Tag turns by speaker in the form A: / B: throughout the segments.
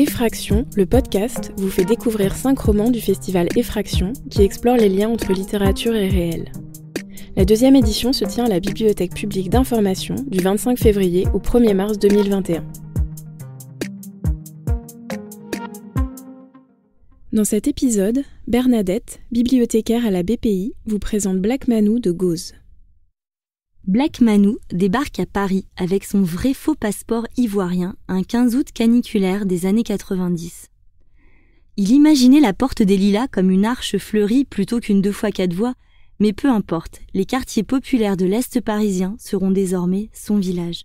A: Effraction, le podcast, vous fait découvrir cinq romans du festival Effraction qui explore les liens entre littérature et réel. La deuxième édition se tient à la Bibliothèque publique d'information du 25 février au 1er mars 2021. Dans cet épisode, Bernadette, bibliothécaire à la BPI, vous présente Black Manou de Gauze. Black Manou débarque à Paris
B: avec son vrai faux passeport ivoirien un 15 août caniculaire des années 90. Il imaginait la porte des Lilas comme une arche fleurie plutôt qu'une deux fois quatre voies, mais peu importe, les quartiers populaires de l'Est parisien seront désormais son village.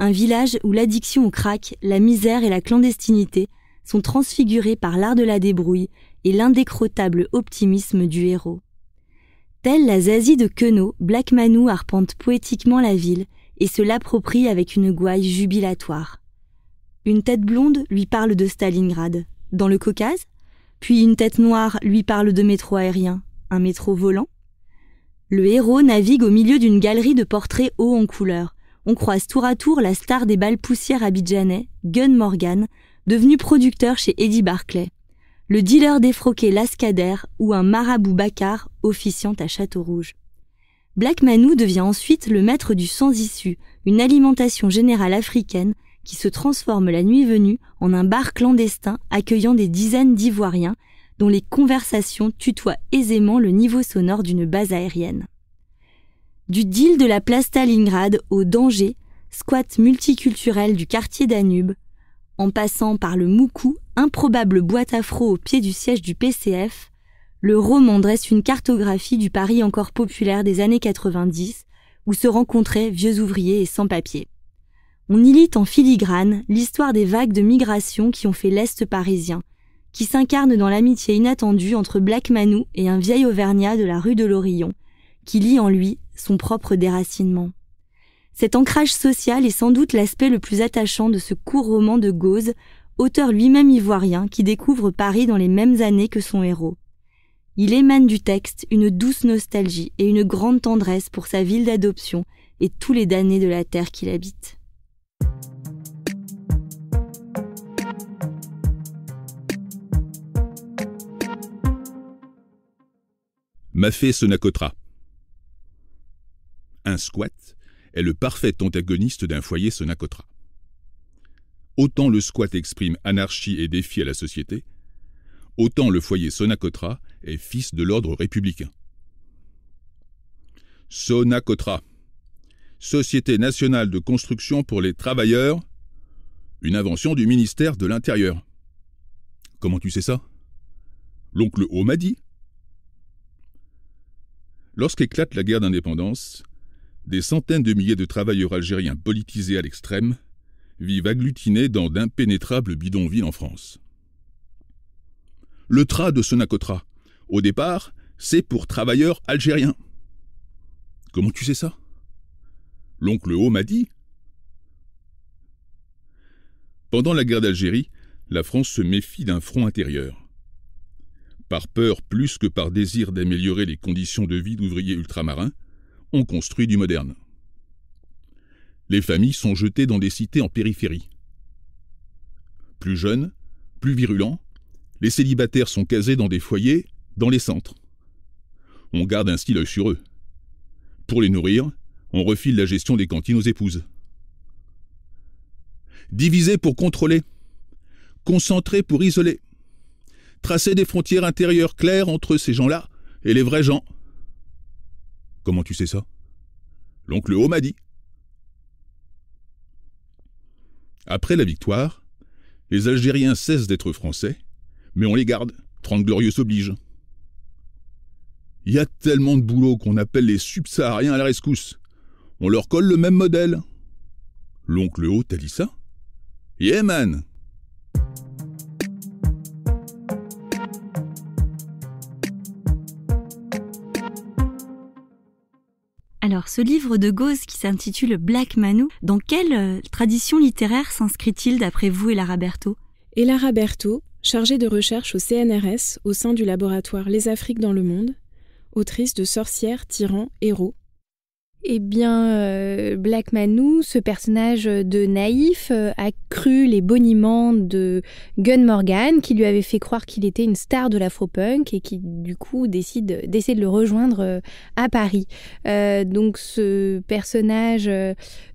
B: Un village où l'addiction au crack, la misère et la clandestinité sont transfigurés par l'art de la débrouille et l'indécrottable optimisme du héros. Telle la Zazie de Queneau, Black Manou arpente poétiquement la ville et se l'approprie avec une gouaille jubilatoire. Une tête blonde lui parle de Stalingrad, dans le Caucase, puis une tête noire lui parle de métro aérien, un métro volant. Le héros navigue au milieu d'une galerie de portraits hauts en couleur. On croise tour à tour la star des balles poussières abidjanais, Gun Morgan, devenu producteur chez Eddie Barclay, le dealer défroqué Laskader ou un marabout Bacard officiante à Château Rouge. Black Manou devient ensuite le maître du sans-issue, une alimentation générale africaine qui se transforme la nuit venue en un bar clandestin accueillant des dizaines d'Ivoiriens dont les conversations tutoient aisément le niveau sonore d'une base aérienne. Du deal de la place Stalingrad au danger, squat multiculturel du quartier Danube, en passant par le Moukou, improbable boîte afro au pied du siège du PCF, le roman dresse une cartographie du Paris encore populaire des années 90, où se rencontraient vieux ouvriers et sans-papiers. On y lit en filigrane l'histoire des vagues de migration qui ont fait l'Est parisien, qui s'incarne dans l'amitié inattendue entre Black Manou et un vieil Auvergnat de la rue de l'Orillon, qui lit en lui son propre déracinement. Cet ancrage social est sans doute l'aspect le plus attachant de ce court roman de Gauze, auteur lui-même ivoirien qui découvre Paris dans les mêmes années que son héros. Il émane du texte une douce nostalgie et une grande tendresse pour sa ville d'adoption et tous les damnés de la terre qu'il habite.
C: Mafé Sonakotra Un squat est le parfait antagoniste d'un foyer Sonacotra. Autant le squat exprime anarchie et défi à la société, autant le foyer Sonacotra et fils de l'ordre républicain. Sonacotra, Société nationale de construction pour les travailleurs, une invention du ministère de l'Intérieur. Comment tu sais ça L'oncle O m'a dit. Lorsqu'éclate la guerre d'indépendance, des centaines de milliers de travailleurs algériens politisés à l'extrême vivent agglutinés dans d'impénétrables bidonvilles en France. Le tra de Sonacotra, au départ, c'est pour travailleurs algériens. Comment tu sais ça L'oncle haut m'a dit. Pendant la guerre d'Algérie, la France se méfie d'un front intérieur. Par peur plus que par désir d'améliorer les conditions de vie d'ouvriers ultramarins, on construit du moderne. Les familles sont jetées dans des cités en périphérie. Plus jeunes, plus virulents, les célibataires sont casés dans des foyers dans les centres. On garde ainsi l'œil sur eux. Pour les nourrir, on refile la gestion des cantines aux épouses. Diviser pour contrôler. Concentrer pour isoler. Tracer des frontières intérieures claires entre ces gens-là et les vrais gens. Comment tu sais ça L'oncle Haut m'a dit. Après la victoire, les Algériens cessent d'être français, mais on les garde. Trente glorieux oblige. Il y a tellement de boulot qu'on appelle les subsahariens à la rescousse. On leur colle le même modèle. L'oncle haut a dit ça Yeah man
B: Alors, ce livre de Gauze qui s'intitule Black Manou,
A: dans quelle euh, tradition littéraire s'inscrit-il d'après vous, Elara et Elara Berto, chargée de recherche au CNRS au sein du laboratoire Les Afriques dans le Monde, autrice de Sorcières, Tyrans, Héros, eh bien, euh, Black Manou, ce
D: personnage de naïf, euh, a cru les boniments de Gun Morgan, qui lui avait fait croire qu'il était une star de l'afropunk punk et qui, du coup, décide d'essayer de le rejoindre euh, à Paris. donc, ce personnage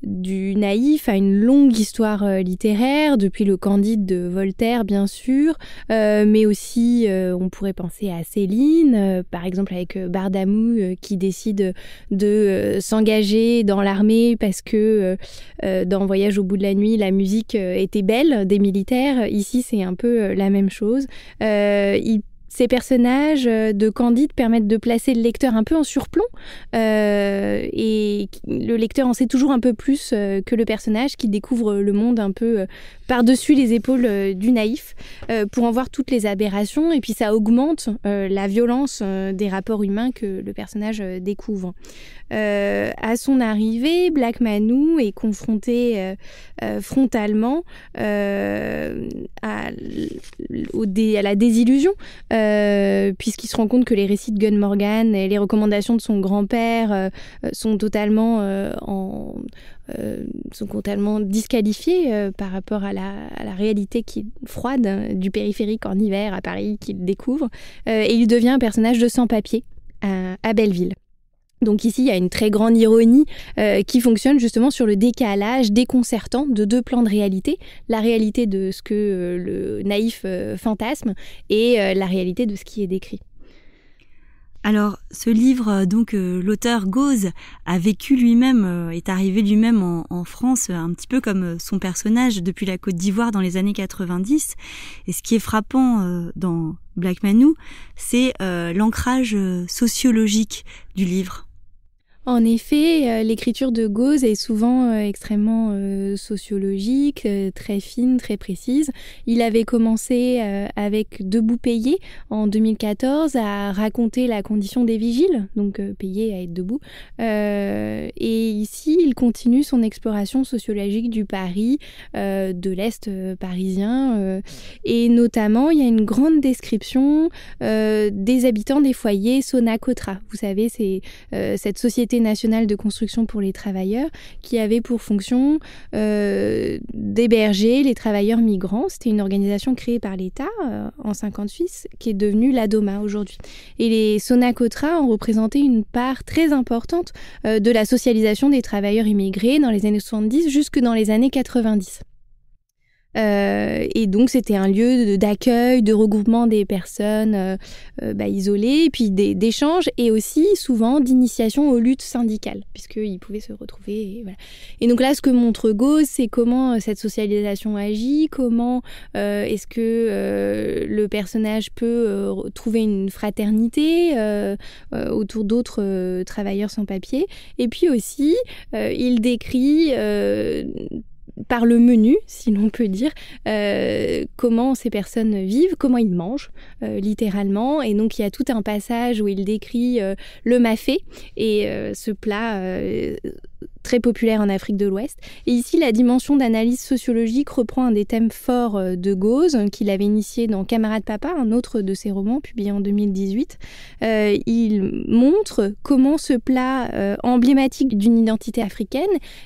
D: du naïf a une longue histoire littéraire, depuis le Candide de Voltaire, bien sûr, mais aussi, on pourrait penser à Céline, par exemple, avec Bardamou, qui décide de s'en engagé dans l'armée parce que euh, euh, dans Voyage au bout de la nuit, la musique euh, était belle des militaires. Ici, c'est un peu la même chose. Ces personnages euh, de Candide permettent de placer le lecteur un peu en surplomb euh, et le lecteur en sait toujours un peu plus euh, que le personnage qui découvre le monde un peu par-dessus les épaules du naïf pour en voir toutes les aberrations et puis ça augmente la violence des rapports humains que le personnage découvre. à son arrivée, Black Manou est confronté frontalement à, à la désillusion euh, puisqu'il se rend compte que les récits de Gun Morgan et les recommandations de son grand-père euh, euh, sont totalement sont totalement disqualifiés par rapport à la, réalité qui, froide hein, du périphérique en hiver à Paris qu'il découvre. et il devient un personnage de sans-papier à Belleville. Donc ici, il y a une très grande ironie euh, qui fonctionne justement sur le décalage déconcertant de deux plans de réalité, la réalité de ce que euh, le naïf euh, fantasme et la réalité de ce qui est décrit.
B: Alors, ce livre, donc l'auteur Gauze a vécu lui-même, est arrivé lui-même en, France, un petit peu comme son personnage depuis la Côte d'Ivoire dans les années 90. Et ce qui est frappant dans Black Manou, c'est l'ancrage sociologique du livre.
D: En effet, euh, l'écriture de Gauze est souvent euh, extrêmement euh, sociologique, très fine, très précise. Il avait commencé avec Debout payé en 2014 à raconter la condition des vigiles, donc payé à être debout. et ici, il continue son exploration sociologique du Paris, de l'Est parisien. et notamment, il y a une grande description des habitants des foyers Sona-Cotra. Vous savez, c'est cette société Nationale de construction pour les travailleurs, qui avait pour fonction euh, d'héberger les travailleurs migrants. C'était une organisation créée par l'État euh, en 58, qui est devenue l'ADOMA aujourd'hui. Et les Sonacotra ont représenté une part très importante euh, de la socialisation des travailleurs immigrés dans les années 70 jusque dans les années 90. Euh, et donc c'était un lieu d'accueil, de regroupement des personnes euh, euh, bah, isolées, et puis d'échanges, et aussi souvent d'initiation aux luttes syndicales, puisqu'ils pouvaient se retrouver. Et, donc là, ce que montre Gauss c'est comment cette socialisation agit, comment est-ce que le personnage peut trouver une fraternité autour d'autres travailleurs sans papier, et puis aussi il décrit par le menu, si l'on peut dire, euh, comment ces personnes vivent, comment ils mangent, euh, littéralement. Et donc il y a tout un passage où il décrit euh, le mafé et ce plat très populaire en Afrique de l'Ouest. Et ici, la dimension d'analyse sociologique reprend un des thèmes forts euh, de Gauze, qu'il avait initié dans Camarade Papa, un autre de ses romans publié en 2018. Euh, il montre comment ce plat euh, emblématique d'une identité africaine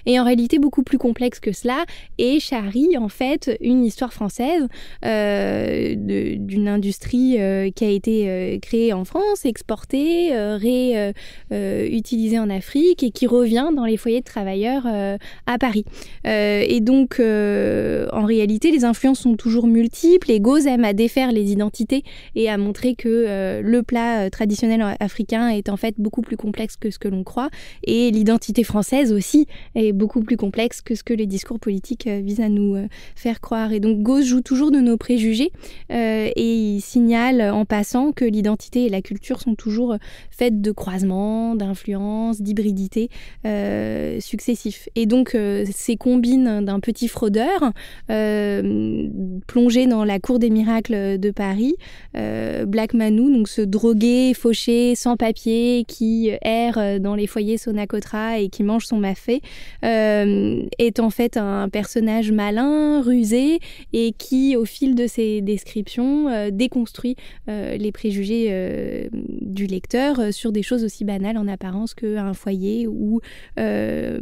D: est en réalité beaucoup plus complexe que cela et charrie en fait une histoire française d'une industrie qui a été créée en France, exportée, réutilisée en Afrique et qui revient dans les foyers de travailleurs euh, à Paris. Euh, et donc, euh, en réalité, les influences sont toujours multiples. Et Gauze aime à défaire les identités et à montrer que le plat traditionnel africain est en fait beaucoup plus complexe que ce que l'on croit. Et l'identité française aussi est beaucoup plus complexe que ce que les discours politiques visent à nous faire croire. Et donc, Gauze joue toujours de nos préjugés et il signale en passant que l'identité et la culture sont toujours faites de croisements, d'influences, d'hybridité successifs. Et donc euh, ces combines d'un petit fraudeur euh, plongé dans la cour des miracles de Paris, euh, Black Manou, donc ce drogué, fauché, sans papier, qui erre dans les foyers Sonacotra et qui mange son mafé, est en fait un personnage malin, rusé et qui, au fil de ses descriptions, déconstruit les préjugés du lecteur sur des choses aussi banales en apparence qu'un foyer ou euh,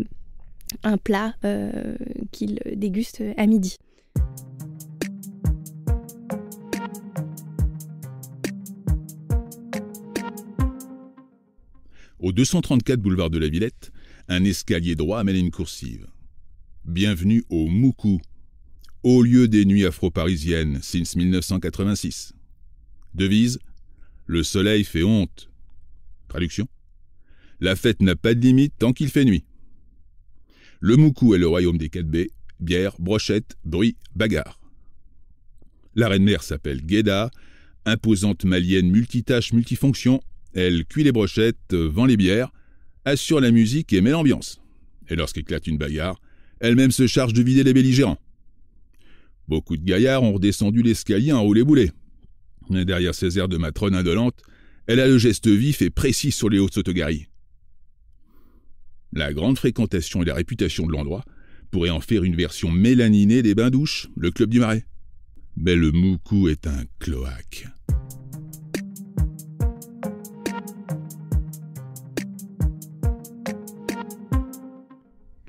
D: un plat euh, qu'il déguste à midi.
C: Au 234 boulevard de la Villette, un escalier droit amène une coursive. Bienvenue au Moukou, haut lieu des nuits afro-parisiennes since 1986. Devise Le soleil fait honte. Traduction La fête n'a pas de limite tant qu'il fait nuit. Le Moukou est le royaume des 4B, bière, brochette, bruit, bagarre. La reine-mère s'appelle Guéda, imposante malienne multitâche multifonction. Elle cuit les brochettes, vend les bières, assure la musique et met l'ambiance. Et lorsqu'éclate une bagarre, elle-même se charge de vider les belligérants. Beaucoup de gaillards ont redescendu l'escalier en roulé boulet Derrière ses airs de matrone indolente, elle a le geste vif et précis sur les hautes sautegaries. La grande fréquentation et la réputation de l'endroit pourraient en faire une version mélaninée des bains-douches, le club du marais. Mais le Moukou est un cloaque.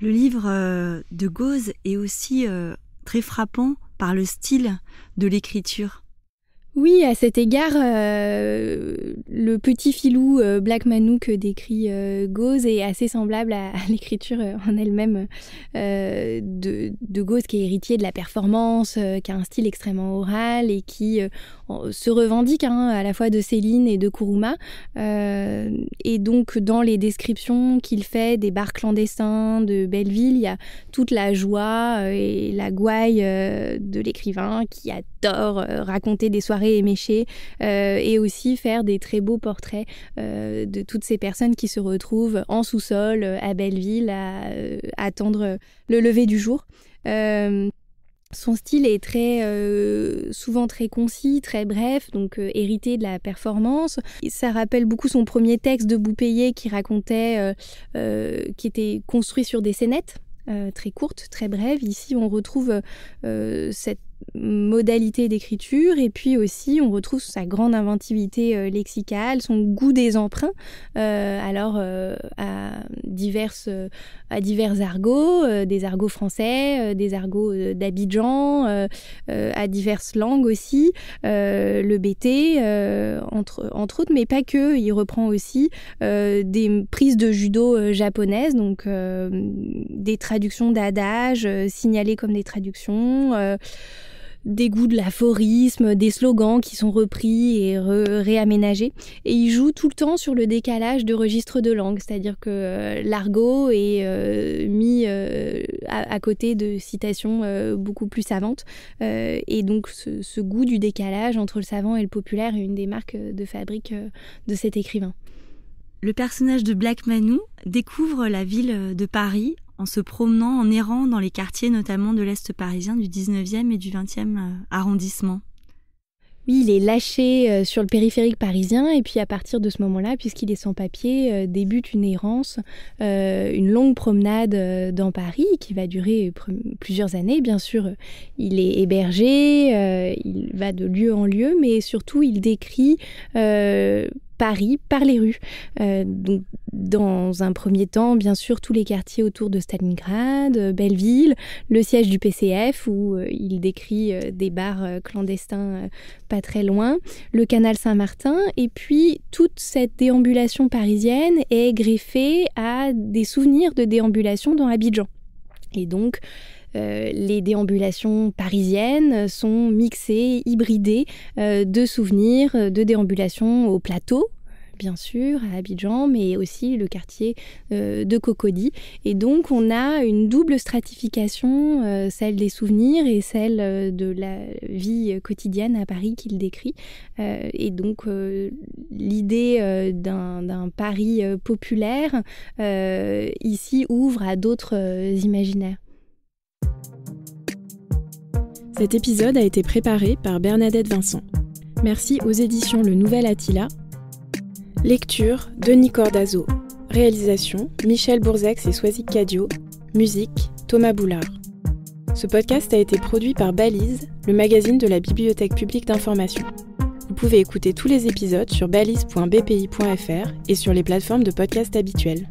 B: Le livre euh, de Gauze est aussi euh, très frappant par le style de l'écriture.
D: Oui, à cet égard, euh, le petit filou euh, Black Manou que décrit euh, Gauze est assez semblable à, l'écriture en elle-même de, de, Gauze, qui est héritier de la performance, qui a un style extrêmement oral et qui se revendique hein, à la fois de Céline et de Kuruma. et donc, dans les descriptions qu'il fait des bars clandestins de Belleville, il y a toute la joie et la gouaille de l'écrivain qui adore raconter des soirées et euh, et aussi faire des très beaux portraits euh, de toutes ces personnes qui se retrouvent en sous-sol, euh, à Belleville, à, euh, attendre le lever du jour son style est très souvent très concis, très bref, donc hérité de la performance. Ça rappelle beaucoup son premier texte de Boupéier qui racontait, qui était construit sur des scénettes. très courtes, très brèves. Ici, on retrouve cette modalité d'écriture et puis aussi on retrouve sa grande inventivité euh, lexicale, son goût des emprunts, euh, alors euh, à, à divers argots, des argots français, des argots d'Abidjan, à diverses langues aussi, le BT entre, entre autres, mais pas que, il reprend aussi des prises de judo japonaises, donc des traductions d'adages signalées comme des traductions des goûts de l'aphorisme, des slogans qui sont repris et réaménagés. Et il joue tout le temps sur le décalage de registres de langue, c'est-à-dire que euh, l'argot est euh, mis euh, à, côté de citations beaucoup plus savantes. et donc ce, goût du décalage entre le savant et le populaire est une des marques de fabrique de cet écrivain. Le
B: personnage de Black Manou découvre la ville de Paris en se promenant, en errant dans les quartiers notamment de l'Est parisien du 19e et du 20e euh, arrondissement.
D: Oui, il est lâché euh, sur le périphérique parisien et puis à partir de ce moment-là, puisqu'il est sans papier, euh, débute une errance, une longue promenade dans Paris qui va durer plusieurs années. Bien sûr, il est hébergé, il va de lieu en lieu, mais surtout il décrit Paris par les rues. Euh, donc, dans un premier temps, bien sûr, tous les quartiers autour de Stalingrad, euh, Belleville, le siège du PCF où euh, il décrit des bars clandestins pas très loin, le canal Saint-Martin, et puis toute cette déambulation parisienne est greffée à des souvenirs de déambulation dans Abidjan. Et donc, euh, les déambulations parisiennes sont mixées, hybridées euh, de souvenirs euh, de déambulations au plateau bien sûr, à Abidjan, mais aussi le quartier de Cocody. Et donc, on a une double stratification, celle des souvenirs et celle de la vie quotidienne à Paris qu'il décrit. et donc, l'idée d'un Paris populaire, ici, ouvre à d'autres imaginaires.
A: Cet épisode a été préparé par Bernadette Vincent. Merci aux éditions Le Nouvel Attila. Lecture Denis Cordazo. Réalisation Michel Bourzex et Soisic Cadio. Musique Thomas Boulard. Ce podcast a été produit par Balise, le magazine de la Bibliothèque publique d'information. Vous pouvez écouter tous les épisodes sur balise.bpi.fr et sur les plateformes de podcast habituelles.